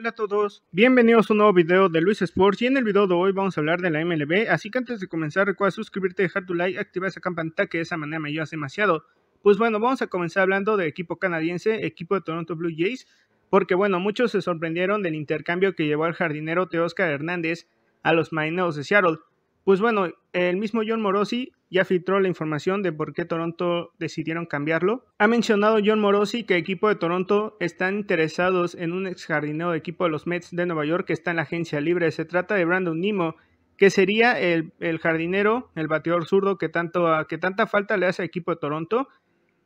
Hola a todos, bienvenidos a un nuevo video de Luis Sports y en el video de hoy vamos a hablar de la MLB, así que antes de comenzar recuerda suscribirte, dejar tu like, activar esa campanita que de esa manera me ayudas demasiado. Pues bueno, vamos a comenzar hablando del equipo canadiense, equipo de Toronto Blue Jays, porque bueno, muchos se sorprendieron del intercambio que llevó al jardinero Teoscar Hernández a los Maineos de Seattle. Pues bueno, el mismo John Morosi ya filtró la información de por qué Toronto decidieron cambiarlo. Ha mencionado John Morosi que el equipo de Toronto están interesados en un ex jardinero de equipo de los Mets de Nueva York que está en la agencia libre. Se trata de Brandon Nimo, que sería el, jardinero, el bateador zurdo que, tanto, que tanta falta le hace al equipo de Toronto.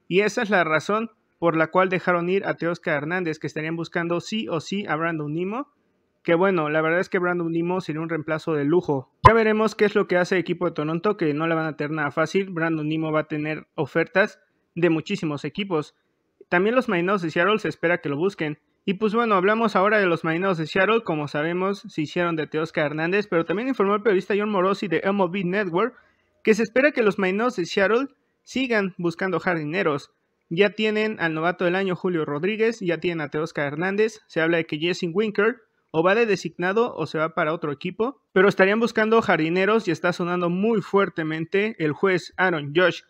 Y esa es la razón por la cual dejaron ir a Teosca Hernández, que estarían buscando sí o sí a Brandon Nimo. Que bueno, la verdad es que Brandon Nimo sería un reemplazo de lujo. Ya veremos qué es lo que hace el equipo de Toronto, que no le van a tener nada fácil. Brandon Nimo va a tener ofertas de muchísimos equipos. También los Marineros de Seattle se espera que lo busquen. Y pues bueno, hablamos ahora de los Marineros de Seattle. Como sabemos, se hicieron de Teosca Hernández, pero también informó el periodista John Morosi de MLB Network que se espera que los Marineros de Seattle sigan buscando jardineros. Ya tienen al novato del año Julio Rodríguez, ya tienen a Teosca Hernández, se habla de que Jesse Winker o va de designado o se va para otro equipo, pero estarían buscando jardineros y está sonando muy fuertemente el juez Aaron Josh,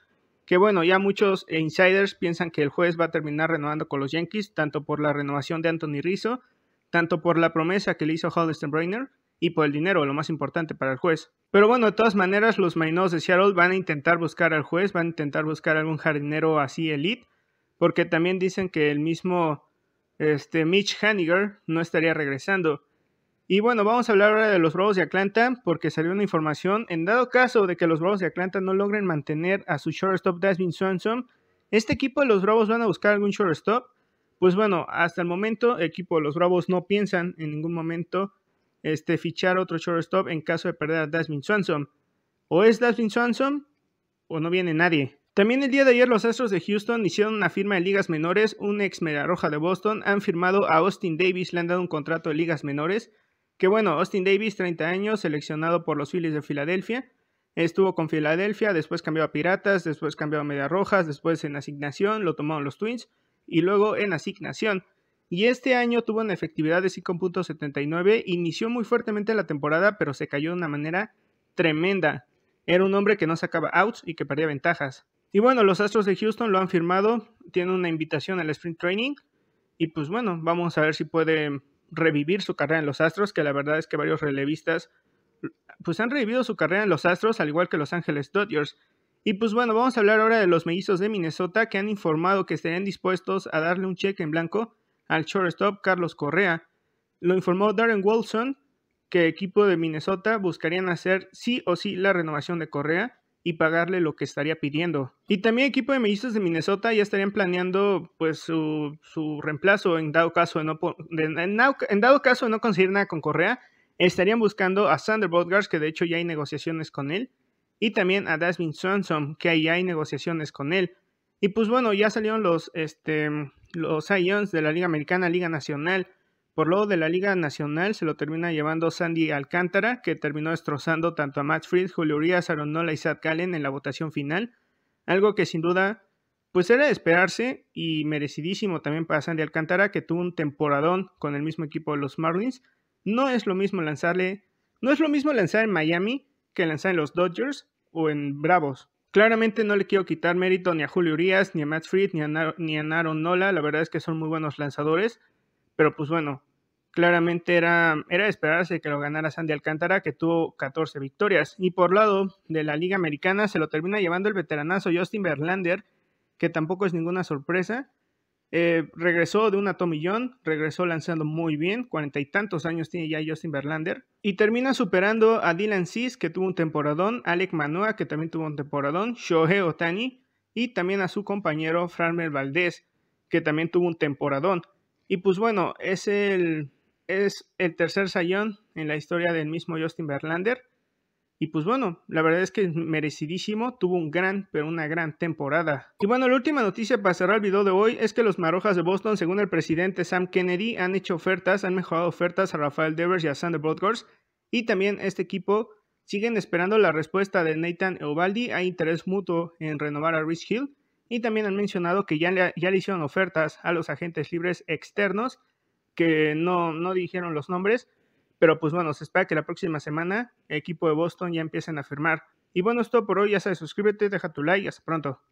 que bueno, ya muchos insiders piensan que el juez va a terminar renovando con los Yankees, tanto por la renovación de Anthony Rizzo, tanto por la promesa que le hizo Hal brainer y por el dinero, lo más importante para el juez. Pero bueno, de todas maneras, los mainos de Seattle van a intentar buscar al juez, van a intentar buscar algún jardinero así elite, porque también dicen que el mismo este, Mitch Haniger no estaría regresando. Y bueno, vamos a hablar ahora de los Bravos de Atlanta porque salió una información. En dado caso de que los Bravos de Atlanta no logren mantener a su shortstop Dasvin Swanson, ¿este equipo de los Bravos van a buscar algún shortstop? Pues bueno, hasta el momento, el equipo de los Bravos no piensan en ningún momento este, fichar otro shortstop en caso de perder a Dasvin Swanson. O es Dasvin Swanson o no viene nadie. También el día de ayer los Astros de Houston hicieron una firma en ligas menores, un ex roja de Boston, han firmado a Austin Davis, le han dado un contrato de ligas menores, que bueno, Austin Davis, 30 años, seleccionado por los Phillies de Filadelfia, estuvo con Filadelfia, después cambió a Piratas, después cambió a media Rojas, después en asignación lo tomaron los Twins y luego en asignación. Y este año tuvo una efectividad de 5.79, inició muy fuertemente la temporada, pero se cayó de una manera tremenda. Era un hombre que no sacaba outs y que perdía ventajas. Y bueno, los Astros de Houston lo han firmado, tiene una invitación al sprint training y pues bueno, vamos a ver si puede revivir su carrera en los Astros, que la verdad es que varios relevistas pues han revivido su carrera en los Astros, al igual que los Ángeles Dodgers. Y pues bueno, vamos a hablar ahora de los mellizos de Minnesota que han informado que estarían dispuestos a darle un cheque en blanco al shortstop Carlos Correa. Lo informó Darren Wilson que equipo de Minnesota buscarían hacer sí o sí la renovación de Correa y pagarle lo que estaría pidiendo. Y también el equipo de mellizos de Minnesota ya estarían planeando pues su, su reemplazo en dado caso de no en, dado caso no conseguir nada con Correa, estarían buscando a Sander Bodgars, que de hecho ya hay negociaciones con él, y también a Dasmin Swanson, que ahí hay negociaciones con él. Y pues bueno, ya salieron los este los de la Liga Americana, Liga Nacional. Por lo de la Liga Nacional se lo termina llevando Sandy Alcántara, que terminó destrozando tanto a Matt Fried, Julio Aaron Nola y Sad Gallen en la votación final, algo que sin duda pues era de esperarse y merecidísimo también para Sandy Alcántara, que tuvo un temporadón con el mismo equipo de los Marlins. No es lo mismo lanzarle, no es lo mismo lanzar en Miami que lanzar en los Dodgers o en Bravos. Claramente no le quiero quitar mérito ni a Julio Urias, ni a Matt Fried, ni ni a Aaron Nola. La verdad es que son muy buenos lanzadores pero pues bueno, claramente era, era esperarse que lo ganara Sandy Alcántara, que tuvo 14 victorias. Y por lado de la Liga Americana se lo termina llevando el veteranazo Justin Verlander, que tampoco es ninguna sorpresa. Eh, regresó de una tomillón, regresó lanzando muy bien, cuarenta y tantos años tiene ya Justin Verlander. Y termina superando a Dylan Cis, que tuvo un temporadón, Alec Manoa, que también tuvo un temporadón, Shohei Otani, y también a su compañero Framel Valdez, que también tuvo un temporadón. Y pues bueno, es el, es el tercer sayón en la historia del mismo Justin Verlander. Y pues bueno, la verdad es que es merecidísimo, tuvo un gran, pero una gran temporada. Y bueno, la última noticia para cerrar el video de hoy es que los Marojas de Boston, según el presidente Sam Kennedy, han hecho ofertas, han mejorado ofertas a Rafael Devers y a Sander Brodgers. Y también este equipo siguen esperando la respuesta de Nathan Eovaldi. Hay interés mutuo en renovar a Rich Hill. Y también han mencionado que ya le, ya hicieron ofertas a los agentes libres externos, que no, no dijeron los nombres, pero pues bueno, se espera que la próxima semana el equipo de Boston ya empiecen a firmar. Y bueno, esto por hoy, ya sabes, suscríbete, deja tu like y hasta pronto.